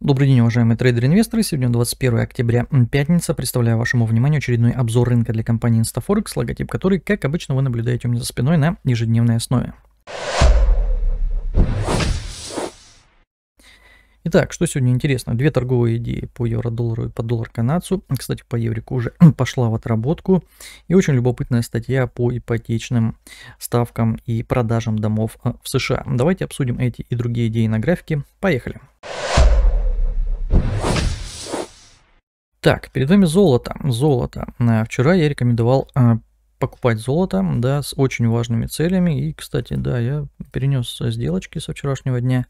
Добрый день, уважаемые трейдеры-инвесторы. Сегодня 21 октября, пятница. Представляю вашему вниманию очередной обзор рынка для компании InstaForex, логотип которой, как обычно, вы наблюдаете у меня за спиной на ежедневной основе. Итак, что сегодня интересно? Две торговые идеи по евро-доллару и по доллар-канадцу. Кстати, по еврику уже пошла в отработку. И очень любопытная статья по ипотечным ставкам и продажам домов э, в США. Давайте обсудим эти и другие идеи на графике. Поехали! Поехали! Так, перед вами золото. Золото. Э, вчера я рекомендовал э, покупать золото, да, с очень важными целями. И, кстати, да, я перенес э, сделочки со вчерашнего дня.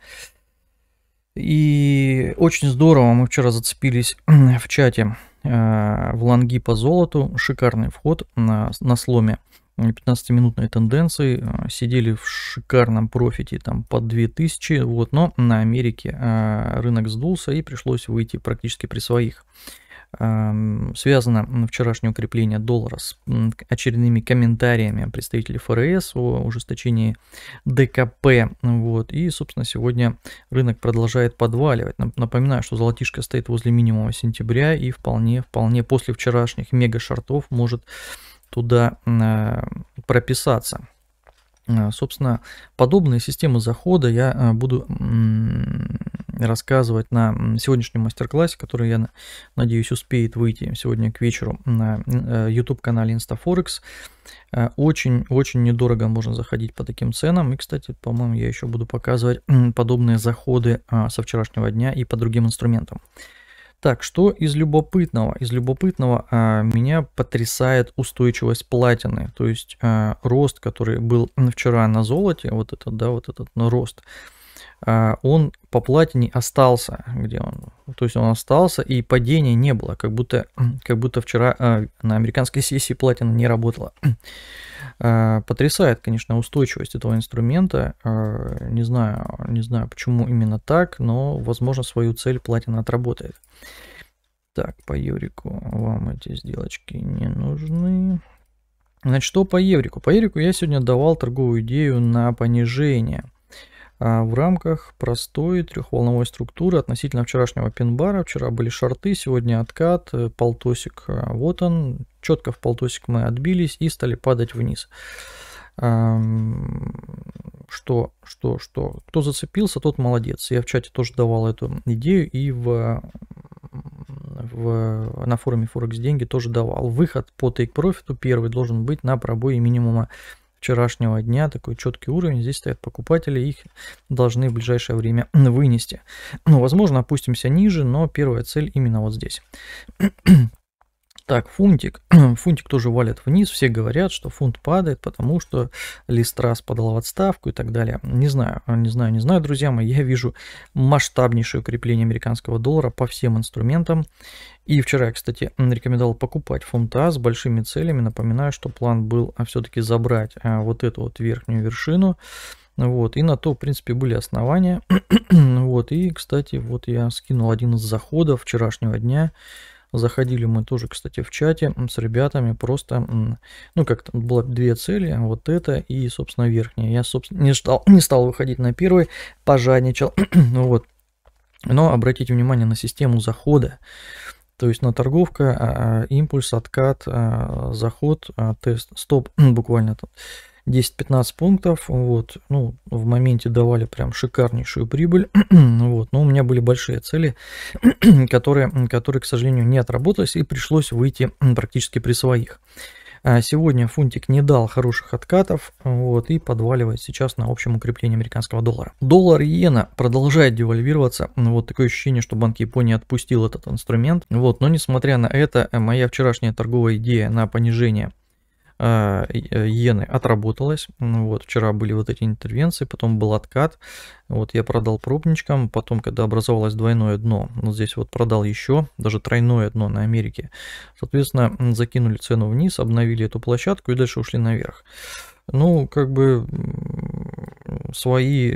И очень здорово, мы вчера зацепились в чате в лонги по золоту. Шикарный вход на, на сломе 15-минутной тенденции. Сидели в шикарном профите там по 2000, вот, но на Америке рынок сдулся и пришлось выйти практически при своих. Эм, связано вчерашнее укрепление доллара с очередными комментариями представителей ФРС о ужесточении ДКП. Вот. И, собственно, сегодня рынок продолжает подваливать. Напоминаю, что золотишко стоит возле минимума сентября и вполне, вполне после вчерашних мега-шартов может туда э, прописаться. А, собственно, подобные системы захода я а, буду рассказывать на сегодняшнем мастер-классе, который, я надеюсь, успеет выйти сегодня к вечеру на э, YouTube-канале InstaForex. А, Очень-очень недорого можно заходить по таким ценам. И, кстати, по-моему, я еще буду показывать подобные заходы со вчерашнего дня и по другим инструментам. Так, что из любопытного? Из любопытного а, меня потрясает устойчивость платины, то есть а, рост, который был вчера на золоте, вот этот, да, вот этот ну, рост, а, он по платине остался, где он, то есть он остался, и падения не было, как будто, как будто вчера а, на американской сессии платина не работала. А, потрясает, конечно, устойчивость этого инструмента, не знаю, не знаю, почему именно так, но, возможно, свою цель платина отработает. Так, по еврику вам эти сделочки не нужны. Значит, что по еврику? По еврику я сегодня давал торговую идею на понижение – а в рамках простой трехволновой структуры относительно вчерашнего пин-бара. Вчера были шарты, сегодня откат, э, полтосик, э, вот он. Четко в полтосик мы отбились и стали падать вниз. Что, что, что? Кто зацепился, тот молодец. Я в чате тоже давал эту идею и в, в, на форуме Форекс Деньги тоже давал. Выход по take профиту первый должен быть на пробое минимума вчерашнего дня, такой четкий уровень, здесь стоят покупатели, их должны в ближайшее время вынести. Ну, возможно, опустимся ниже, но первая цель именно вот здесь. Так, фунтик. фунтик тоже валит вниз. Все говорят, что фунт падает, потому что Листрас подал в отставку и так далее. Не знаю, не знаю, не знаю, друзья мои. Я вижу масштабнейшее укрепление американского доллара по всем инструментам. И вчера я, кстати, рекомендовал покупать фунта с большими целями. Напоминаю, что план был а, все-таки забрать а, вот эту вот верхнюю вершину. Вот, и на то, в принципе, были основания. вот, и, кстати, вот я скинул один из заходов вчерашнего дня. Заходили мы тоже, кстати, в чате с ребятами, просто, ну, как там было две цели, вот это и, собственно, верхняя. Я, собственно, не стал, не стал выходить на первый, пожадничал, вот. Но обратите внимание на систему захода. То есть на торговка, а, а, импульс, откат, а, заход, тест, стоп, буквально тут. 10-15 пунктов, вот, ну, в моменте давали прям шикарнейшую прибыль, вот, но у меня были большие цели, которые, которые, к сожалению, не отработались и пришлось выйти практически при своих. А сегодня фунтик не дал хороших откатов вот, и подваливает сейчас на общем укреплении американского доллара. Доллар иена продолжает девальвироваться. Вот такое ощущение, что Банк Японии отпустил этот инструмент. Вот, но несмотря на это, э, моя вчерашняя торговая идея на понижение а, э, иены отработалось, ну Вот, вчера были вот эти интервенции, потом был откат. Вот я продал пробничкам, потом, когда образовалось двойное дно, вот здесь вот продал еще, даже тройное дно на Америке. Соответственно, закинули цену вниз, обновили эту площадку и дальше ушли наверх. Ну, как бы свои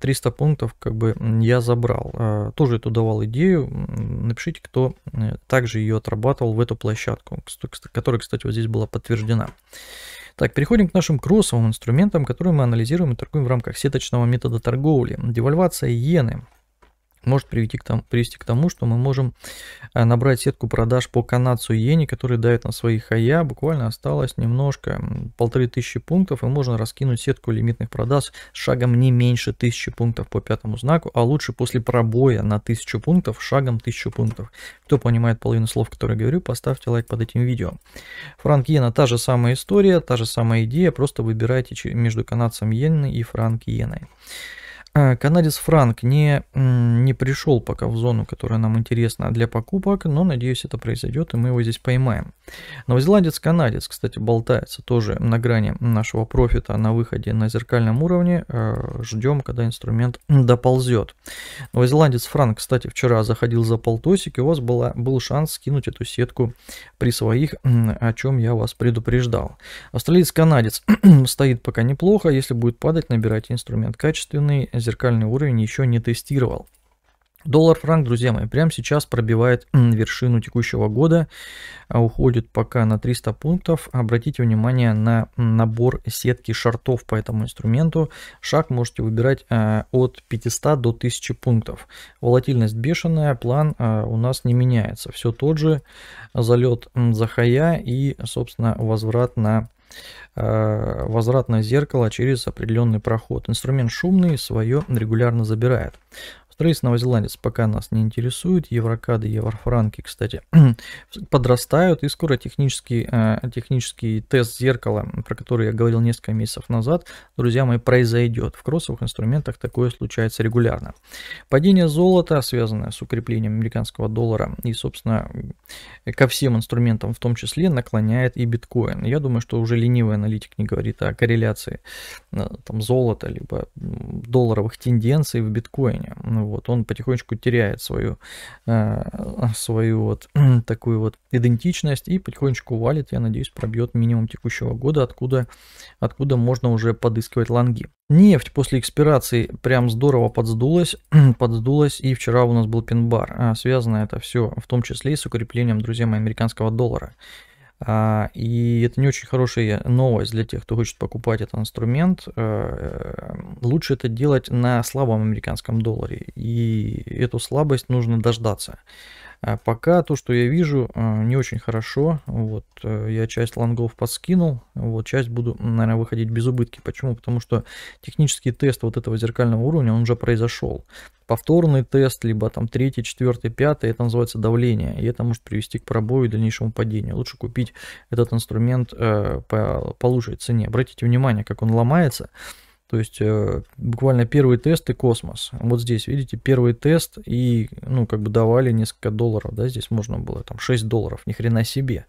300 э, пунктов как бы я забрал. А, тоже эту давал идею. Напишите, кто э, также ее отрабатывал в эту площадку, которая, кстати, вот здесь была подтверждена. Так, переходим к нашим кроссовым инструментам, которые мы анализируем и торгуем в рамках сеточного метода торговли. Девальвация иены может привести к, тому, привести к тому, что мы можем э, набрать сетку продаж по канадцу иене, который дает на свои хая. Буквально осталось немножко, полторы тысячи пунктов, и можно раскинуть сетку лимитных продаж шагом не меньше тысячи пунктов по пятому знаку, а лучше после пробоя на тысячу пунктов шагом тысячу пунктов. Кто понимает половину слов, которые говорю, поставьте лайк под этим видео. Франк Йена та же самая история, та же самая идея, просто выбирайте между канадцем иены и франк Йеной. А, канадец Франк не, не пришел пока в зону, которая нам интересна для покупок, но надеюсь это произойдет и мы его здесь поймаем. Новозеландец-канадец, кстати, болтается тоже на грани нашего профита на выходе на зеркальном уровне. А, Ждем, когда инструмент доползет. Новозеландец Франк, кстати, вчера заходил за полтосик, и у вас была, был шанс скинуть эту сетку при своих, о чем я вас предупреждал. Австралиец-канадец стоит пока неплохо, если будет падать, набирайте инструмент качественный зеркальный уровень еще не тестировал. Доллар-франк, друзья мои, прямо сейчас пробивает вершину текущего года, а уходит пока на 300 пунктов. Обратите внимание на набор сетки шартов по этому инструменту. Шаг можете выбирать а, от 500 до 1000 пунктов. Волатильность бешеная, план а, у нас не меняется. Все тот же залет за хая и, собственно, возврат на Э, возвратное зеркало через определенный проход. Инструмент шумный, свое регулярно забирает. Рейс новозеландец пока нас не интересует. Еврокады, еврофранки, кстати, подрастают. И скоро технический, э, технический тест зеркала, про который я говорил несколько месяцев назад, друзья мои, произойдет. В кроссовых инструментах такое случается регулярно. Падение золота, связанное с укреплением американского доллара и, собственно, ко всем инструментам в том числе, наклоняет и биткоин. Я думаю, что уже ленивый аналитик не говорит о корреляции э, там, золота, либо долларовых тенденций в биткоине. Вот вот он потихонечку теряет свою, э, свою вот такую вот идентичность и потихонечку валит, я надеюсь, пробьет минимум текущего года, откуда, откуда можно уже подыскивать лонги. Нефть после экспирации прям здорово подсдулась, подсдулась, и вчера у нас был пин-бар. А, связано это все в том числе и с укреплением, друзья мои, американского доллара. А, и это не очень хорошая новость для тех, кто хочет покупать этот инструмент. Э, э, лучше это делать на слабом американском долларе. И эту слабость нужно дождаться. А пока то, что я вижу, а, не очень хорошо. Вот э, я часть лонгов подскинул, вот часть буду, наверное, выходить без убытки. Почему? Потому что технический тест вот этого зеркального уровня, он уже произошел. Повторный тест, либо там третий, четвертый, пятый, это называется давление, и это может привести к пробою и дальнейшему падению. Лучше купить этот инструмент э, по, по лучшей цене. Обратите внимание, как он ломается. То есть э, буквально первый тест и космос. Вот здесь, видите, первый тест и, ну, как бы давали несколько долларов, да, здесь можно было там 6 долларов, ни хрена себе.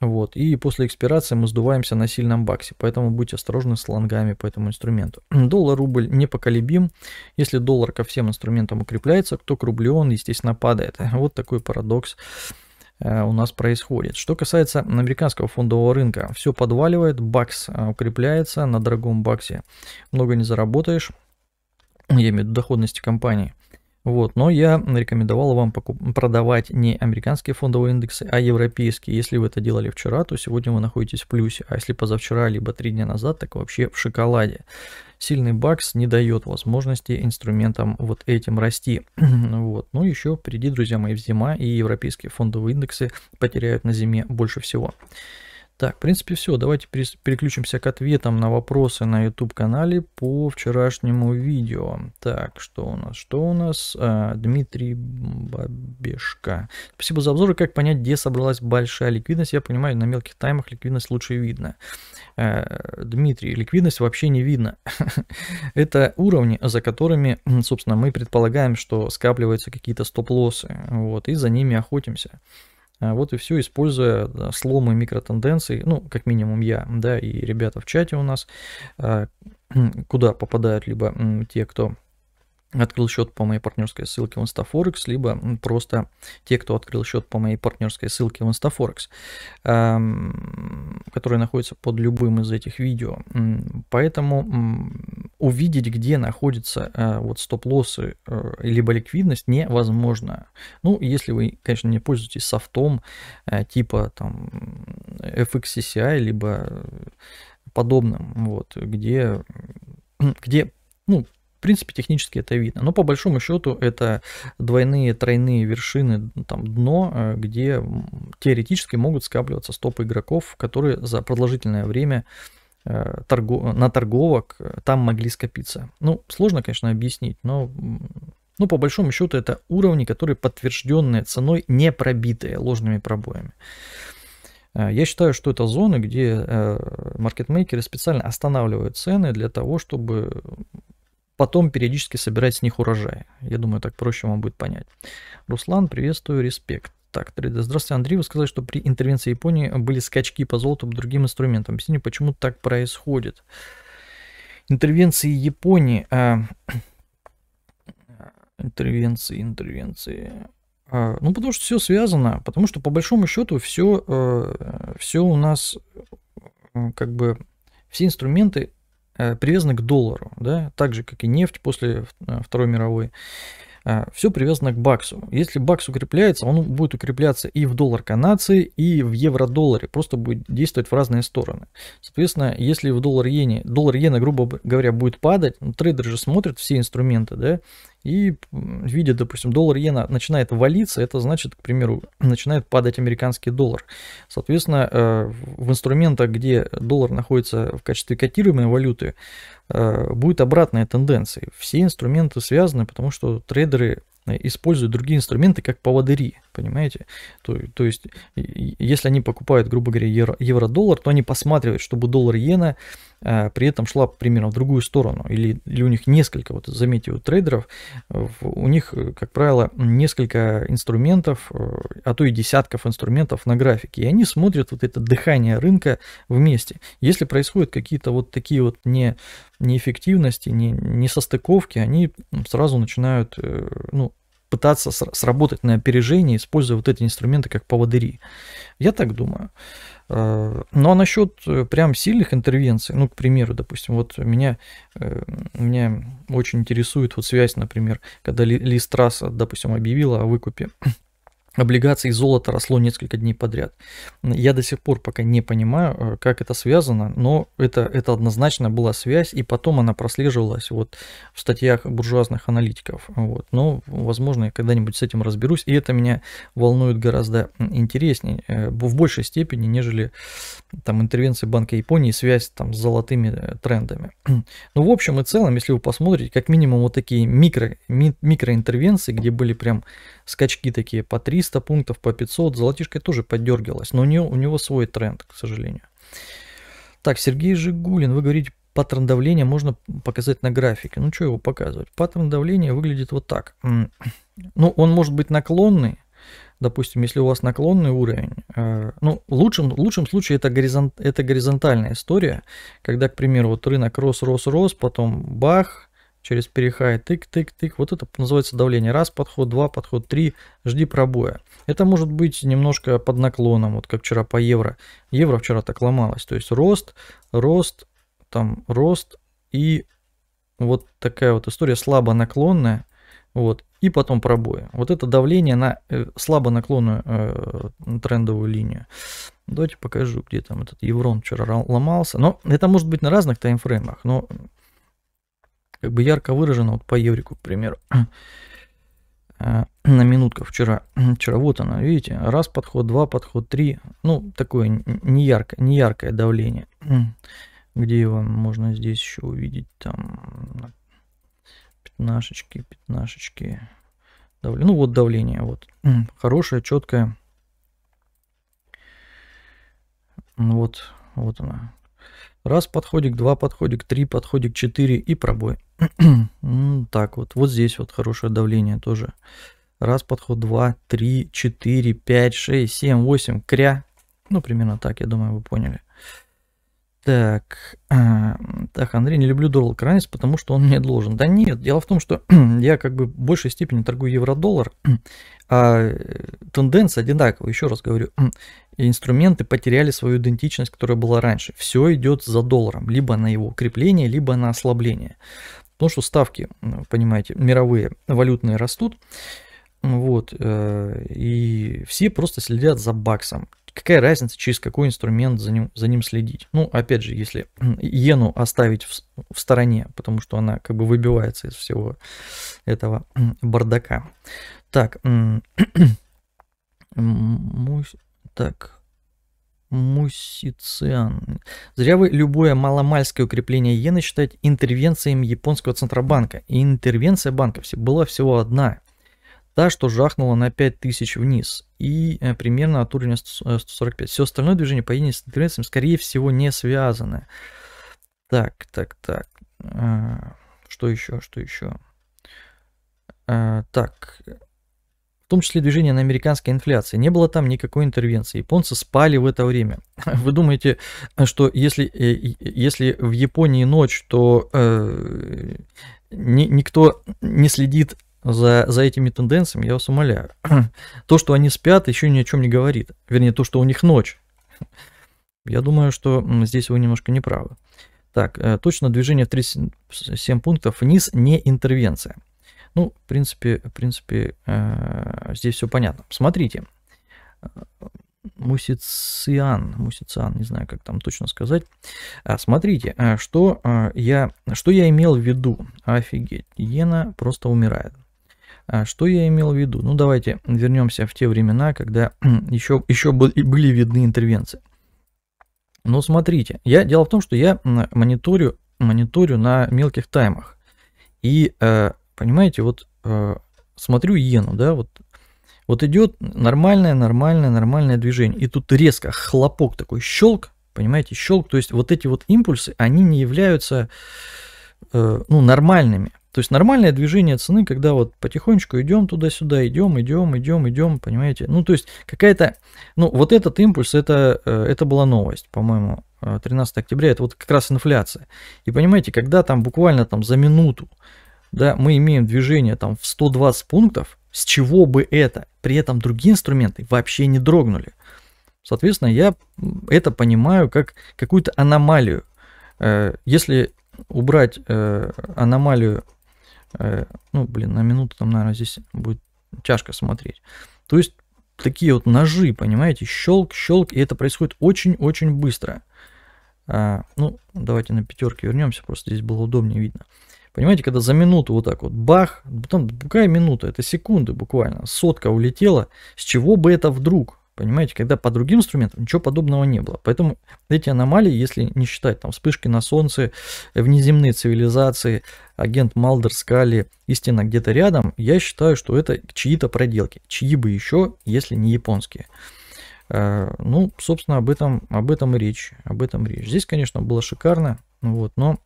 Вот, и после экспирации мы сдуваемся на сильном баксе, поэтому будьте осторожны с лонгами по этому инструменту. Доллар-рубль непоколебим. Если доллар ко всем инструментам укрепляется, то к рублю он, естественно, падает. Вот такой парадокс Э, у нас происходит. Что касается американского фондового рынка, все подваливает, бакс э, укрепляется, на дорогом баксе много не заработаешь, я имею в виду доходности компании. Вот, но я рекомендовал вам продавать не американские фондовые индексы, а европейские. Если вы это делали вчера, то сегодня вы находитесь в плюсе, а если позавчера, либо три дня назад, так вообще в шоколаде. Сильный бакс не дает возможности инструментам вот этим расти. вот. Ну еще впереди, друзья мои, в зима, и европейские фондовые индексы потеряют на зиме больше всего. Так, в принципе, все. Давайте переключимся к ответам на вопросы на YouTube-канале по вчерашнему видео. Так, что у нас? Что у нас? А, Дмитрий Бабешка. Спасибо за обзоры. Как понять, где собралась большая ликвидность? Я понимаю, на мелких таймах ликвидность лучше видно. А, Дмитрий, ликвидность вообще не видно. Это уровни, за которыми, собственно, мы предполагаем, что скапливаются какие-то стоп-лоссы. Вот, и за ними охотимся. А вот и все, используя сломы микротенденций, ну, как минимум я, да, и ребята в чате у нас, а, куда попадают либо те, кто открыл счет по моей партнерской ссылке в Инстафорекс, либо просто те, кто открыл счет по моей партнерской ссылке в Инстафорекс, эм, который находится под любым из этих видео. Поэтому увидеть, где находится э, вот стоп-лоссы э, либо ликвидность, невозможно. Ну, если вы, конечно, не пользуетесь софтом э, типа там FXCCI, либо подобным, вот, где, где ну, принципе, технически это видно. Но по большому счету это двойные, тройные вершины, там дно, э, где теоретически могут скапливаться стопы игроков, которые за продолжительное время э, торгов, на торговок э, там могли скопиться. Ну, сложно, конечно, объяснить, но ну, по большому счету, это уровни, которые подтвержденные ценой, не пробитые ложными пробоями. Я считаю, что это зоны, где маркетмейкеры специально останавливают цены для того, чтобы потом периодически собирать с них урожай. Я думаю, так проще вам будет понять. Руслан, приветствую, респект. Так, здравствуйте, Андрей. Вы сказали, что при интервенции Японии были скачки по золоту по другим инструментам. Объясните, почему так происходит. Интервенции Японии... Э, э интервенции, интервенции... Э, ну, потому что все связано, потому что по большому счету все, э, все у нас э, как бы все инструменты Э, привязаны к доллару, да, так же, как и нефть после э, Второй мировой. Э, все привязано к баксу. Если бакс укрепляется, он будет укрепляться и в доллар канадцы, и в евро-долларе. Просто будет действовать в разные стороны. Соответственно, если в доллар-иене, доллар-иена, грубо говоря, будет падать, ну, трейдер же смотрит все инструменты, да, и видит, допустим, доллар иена начинает валиться, это значит, к примеру, начинает падать американский доллар. Соответственно, э, в инструментах, где доллар находится в качестве котируемой валюты, э, будет обратная тенденция. Все инструменты связаны, потому что трейдеры используют другие инструменты как поводыри, понимаете? То, то есть, если они покупают, грубо говоря, евро-доллар, то они посматривают, чтобы доллар-иена э, при этом шла примерно в другую сторону. Или, или у них несколько, вот заметьте, у трейдеров, у них, э, как правило, несколько инструментов, э, а то и десятков инструментов на графике. И они смотрят вот это дыхание рынка вместе. Если происходят какие-то вот такие вот не, неэффективности, не, несостыковки, они сразу начинают э, ну, пытаться сработать на опережение, используя вот эти инструменты как поводыри. Я так думаю. Э, ну а насчет э, прям сильных интервенций, ну, к примеру, допустим, вот меня, э, меня очень интересует вот связь, например, когда Ли Страсса, допустим, объявила о выкупе облигаций золота росло несколько дней подряд. Я до сих пор пока не понимаю, э, как это связано, но это, это однозначно была связь, и потом она прослеживалась вот в статьях буржуазных аналитиков. Вот. Но, возможно, я когда-нибудь с этим разберусь, и это меня волнует гораздо интереснее, э, в большей степени, нежели там интервенции Банка Японии, связь там с золотыми э, трендами. Ну, в общем и целом, если вы посмотрите, как минимум вот такие микро, ми, микроинтервенции, где были прям скачки такие по 300 пунктов, по 500, золотишко тоже поддергивалась, но у, нее, у него свой тренд, к сожалению. Так, Сергей Жигулин, вы говорите, паттерн давления можно показать на графике. Ну, что его показывать? Паттерн давления выглядит вот так. Ну, он может быть наклонный, допустим, если у вас наклонный уровень, э, ну, в лучшем, в лучшем случае это, горизонт, это горизонтальная история, когда, к примеру, вот рынок рос, рос, рос, потом бах, через перехай, тык-тык-тык. Вот это называется давление. Раз подход, два подход, три, жди пробоя. Это может быть немножко под наклоном, вот как вчера по евро. Евро вчера так ломалось. То есть рост, рост, там рост и вот такая вот история слабо наклонная. Вот, и потом пробои. Вот это давление на э, слабо наклонную э, трендовую линию. Давайте покажу, где там этот еврон вчера ломался. Но это может быть на разных таймфреймах, но как бы ярко выражено, вот по еврику, к примеру, а, на минутках вчера, вчера вот она, видите, раз подход, два подход, три, ну, такое не яркое давление, где его можно здесь еще увидеть, там, пятнашечки, пятнашечки, давление, ну, вот давление, вот, хорошее, четкое, вот, вот она, Раз подходик, два подходик, три подходик, четыре и пробой. так вот, вот здесь вот хорошее давление тоже. Раз подход, два, три, четыре, пять, шесть, семь, восемь, кря. Ну, примерно так, я думаю, вы поняли. Так, а, так, Андрей, не люблю доллар кранец, потому что он мне должен. Да нет, дело в том, что я как бы в большей степени торгую евро-доллар, а э, тенденция одинаковая, еще раз говорю, инструменты потеряли свою идентичность, которая была раньше. Все идет за долларом, либо на его укрепление, либо на ослабление. Потому что ставки, ну, понимаете, мировые валютные растут, вот, э, и все просто следят за баксом. Какая разница, через какой инструмент за ним, за ним следить? Ну, опять же, если иену оставить в, в стороне, потому что она как бы выбивается из всего этого бардака. Так, так, Мусициан. Зря вы любое маломальское укрепление иены считаете интервенциями японского центробанка. И интервенция банков была всего одна – Та, что жахнула на 5000 вниз и э, примерно от уровня 145. Э, Все остальное движение по с интервенциями, скорее всего, не связаны. Так, так, так. Э, что еще, что еще? Так, в том числе движение на американской инфляции. Не было там никакой интервенции. Японцы спали в это время. Вы думаете, что если, если в Японии ночь, то э, ни, никто не следит за, за этими тенденциями, я вас умоляю. То, что они спят, еще ни о чем не говорит. Вернее, то, что у них ночь. Я думаю, что здесь вы немножко не правы. Так, э, точно движение в 37 пунктов вниз не интервенция. Ну, в принципе, в принципе, э, здесь все понятно. Смотрите, э, Мусициан, Мусициан, не знаю, как там точно сказать. А, смотрите, что я, что я имел в виду. Офигеть, иена просто умирает. А, что я имел в виду? Ну, давайте вернемся в те времена, когда еще, еще были видны интервенции. Но смотрите, я, дело в том, что я мониторю, мониторю на мелких таймах. И, э, понимаете, вот э, смотрю иену, да, вот, вот идет нормальное, нормальное, нормальное движение. И тут резко хлопок такой, щелк, понимаете, щелк. То есть вот эти вот импульсы, они не являются, э, ну, нормальными. То есть нормальное движение цены, когда вот потихонечку идем туда-сюда, идем, идем, идем, идем, понимаете? Ну, то есть какая-то, ну, вот этот импульс, это, э, это была новость, по-моему, 13 э, октября, это вот как раз инфляция. И понимаете, когда там буквально там за минуту, да, мы имеем движение там в 120 пунктов, с чего бы это? При этом другие инструменты вообще не дрогнули. Соответственно, я это понимаю как какую-то аномалию. Э, если убрать аномалию Э, ну, блин, на минуту там, наверное, здесь будет тяжко смотреть. То есть такие вот ножи, понимаете, щелк, щелк, и это происходит очень-очень быстро. А, ну, давайте на пятерке вернемся, просто здесь было удобнее видно. Понимаете, когда за минуту вот так вот бах, там какая минута, это секунды буквально, сотка улетела, с чего бы это вдруг? Понимаете, когда по другим инструментам ничего подобного не было. Поэтому эти аномалии, если не считать там вспышки на Солнце, э, внеземные цивилизации, агент Малдер, Скали, истина где-то рядом, я считаю, что это чьи-то проделки. Чьи бы еще, если не японские. Э, ну, собственно, об этом, об этом и речь. Об этом речь. Здесь, конечно, было шикарно, вот, но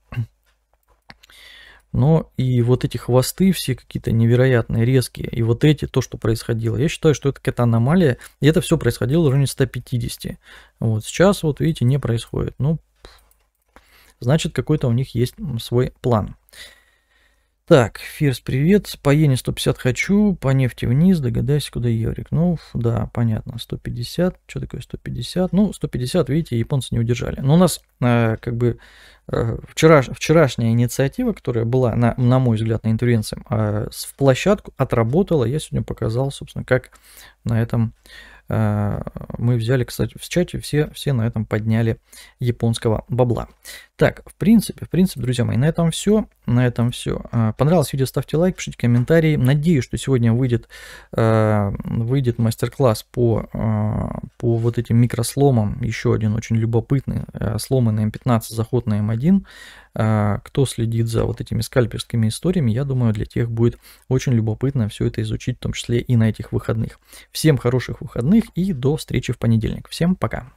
но и вот эти хвосты все какие-то невероятные, резкие, и вот эти, то, что происходило. Я считаю, что это какая-то аномалия, и это все происходило в районе 150. Вот сейчас, вот видите, не происходит. Ну, значит, какой-то у них есть свой план. Так, Фирс, привет. По Ене 150 хочу, по нефти вниз, догадайся, куда Еврик. Ну, да, понятно, 150. Что такое 150? Ну, 150, видите, японцы не удержали. Но ну, у нас, э, как бы, э, вчераш, вчерашняя инициатива, которая была, на, на мой взгляд, на интервенции, э, в площадку отработала. Я сегодня показал, собственно, как на этом а, мы взяли, кстати, в чате все, все на этом подняли японского бабла. Так, в принципе, в принципе, друзья мои, на этом все. На этом все. А, понравилось видео, ставьте лайк, пишите комментарии. Надеюсь, что сегодня выйдет, а, выйдет мастер-класс по, по вот этим микросломам. Еще один очень любопытный. Сломы на М15, эм заход на М1 эм кто следит за вот этими скальперскими историями, я думаю, для тех будет очень любопытно все это изучить, в том числе и на этих выходных. Всем хороших выходных остальных и до встречи в понедельник. Всем пока!